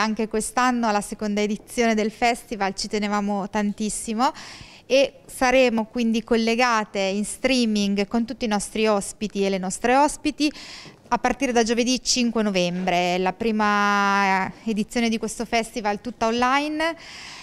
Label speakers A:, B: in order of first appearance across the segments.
A: Anche quest'anno alla seconda edizione del festival ci tenevamo tantissimo e saremo quindi collegate in streaming con tutti i nostri ospiti e le nostre ospiti a partire da giovedì 5 novembre, la prima eh, edizione di questo festival tutta online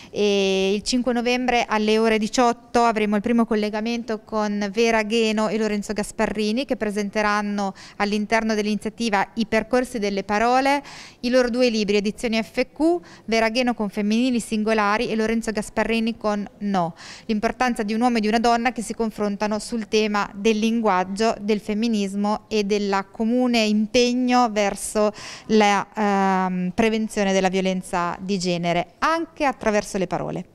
A: e il 5 novembre alle ore 18 avremo il primo collegamento con Vera Gheno e Lorenzo Gasparrini che presenteranno all'interno dell'iniziativa I percorsi delle parole, i loro due libri edizioni FQ, Vera Gheno con Femminili singolari e Lorenzo Gasparrini con No, l'importanza di un uomo e di una donna che si confrontano sul tema del linguaggio, del femminismo e del comune impegno verso la ehm, prevenzione della violenza di genere, anche attraverso verso le parole.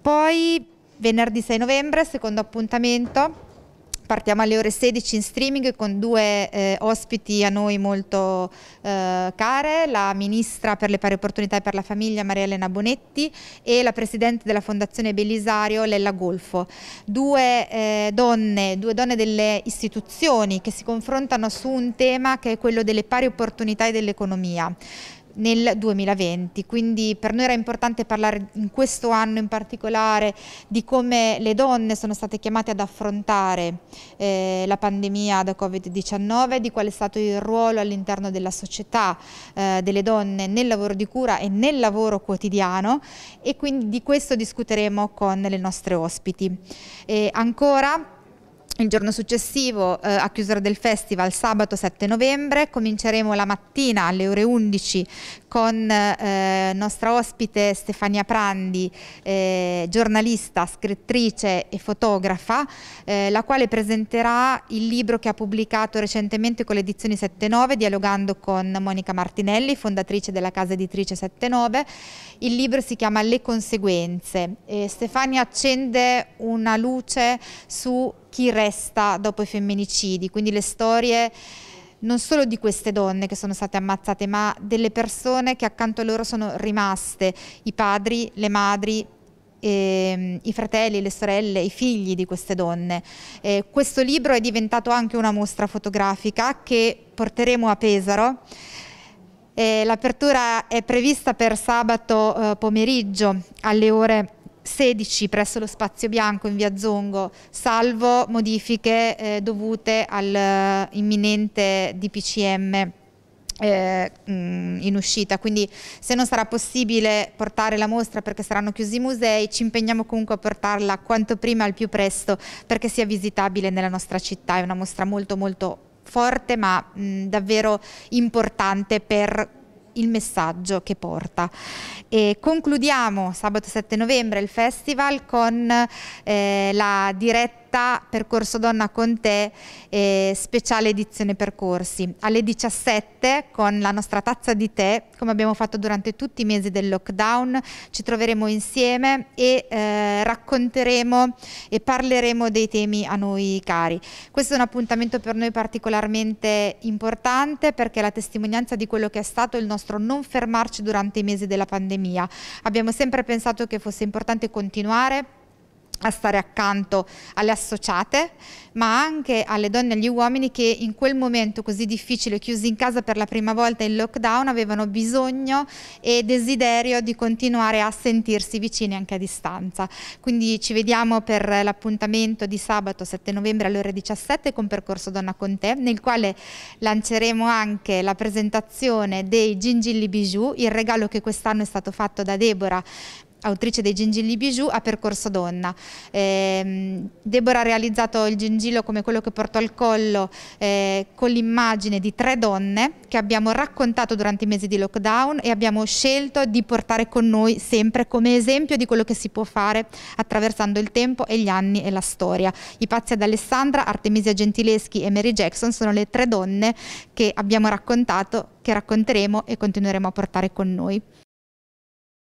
A: Poi venerdì 6 novembre, secondo appuntamento, partiamo alle ore 16 in streaming con due eh, ospiti a noi molto eh, care, la Ministra per le pari opportunità e per la famiglia Maria Elena Bonetti e la Presidente della Fondazione Belisario Lella Golfo. Due, eh, donne, due donne delle istituzioni che si confrontano su un tema che è quello delle pari opportunità e dell'economia nel 2020. Quindi per noi era importante parlare in questo anno in particolare di come le donne sono state chiamate ad affrontare eh, la pandemia da Covid-19, di qual è stato il ruolo all'interno della società eh, delle donne nel lavoro di cura e nel lavoro quotidiano e quindi di questo discuteremo con le nostre ospiti. E ancora il giorno successivo, eh, a chiusura del festival, sabato 7 novembre, cominceremo la mattina alle ore 11 con eh, nostra ospite Stefania Prandi, eh, giornalista, scrittrice e fotografa, eh, la quale presenterà il libro che ha pubblicato recentemente con le edizioni 79, dialogando con Monica Martinelli, fondatrice della casa editrice 79. Il libro si chiama Le conseguenze. Stefania accende una luce su chi resta dopo i femminicidi, quindi le storie non solo di queste donne che sono state ammazzate, ma delle persone che accanto a loro sono rimaste, i padri, le madri, eh, i fratelli, le sorelle, i figli di queste donne. Eh, questo libro è diventato anche una mostra fotografica che porteremo a Pesaro. Eh, l'apertura è prevista per sabato eh, pomeriggio alle ore 16 presso lo Spazio Bianco in via Zongo, salvo modifiche eh, dovute all'imminente DPCM. Eh, eh in uscita quindi se non sarà possibile portare la mostra perché saranno chiusi i musei ci impegniamo comunque a portarla quanto prima al più presto perché sia visitabile nella nostra città è una mostra molto molto forte ma mh, davvero importante per il messaggio che porta. E concludiamo sabato 7 novembre il festival con eh, la diretta diretta Percorso Donna con te, eh, speciale edizione percorsi, alle 17 con la nostra tazza di tè, come abbiamo fatto durante tutti i mesi del lockdown, ci troveremo insieme e eh, racconteremo e parleremo dei temi a noi cari. Questo è un appuntamento per noi particolarmente importante perché è la testimonianza di quello che è stato il nostro non fermarci durante i mesi della pandemia. Abbiamo sempre pensato che fosse importante continuare a stare accanto alle associate, ma anche alle donne e agli uomini che in quel momento così difficile, chiusi in casa per la prima volta in lockdown, avevano bisogno e desiderio di continuare a sentirsi vicini anche a distanza. Quindi ci vediamo per l'appuntamento di sabato 7 novembre alle ore 17 con Percorso Donna con te, nel quale lanceremo anche la presentazione dei gingilli bijou, il regalo che quest'anno è stato fatto da Deborah autrice dei Gingilli Bijou, a percorso donna. Eh, Deborah ha realizzato il gingillo come quello che portò al collo eh, con l'immagine di tre donne che abbiamo raccontato durante i mesi di lockdown e abbiamo scelto di portare con noi sempre come esempio di quello che si può fare attraversando il tempo e gli anni e la storia. I pazzi ad Alessandra, Artemisia Gentileschi e Mary Jackson sono le tre donne che abbiamo raccontato, che racconteremo e continueremo a portare con noi.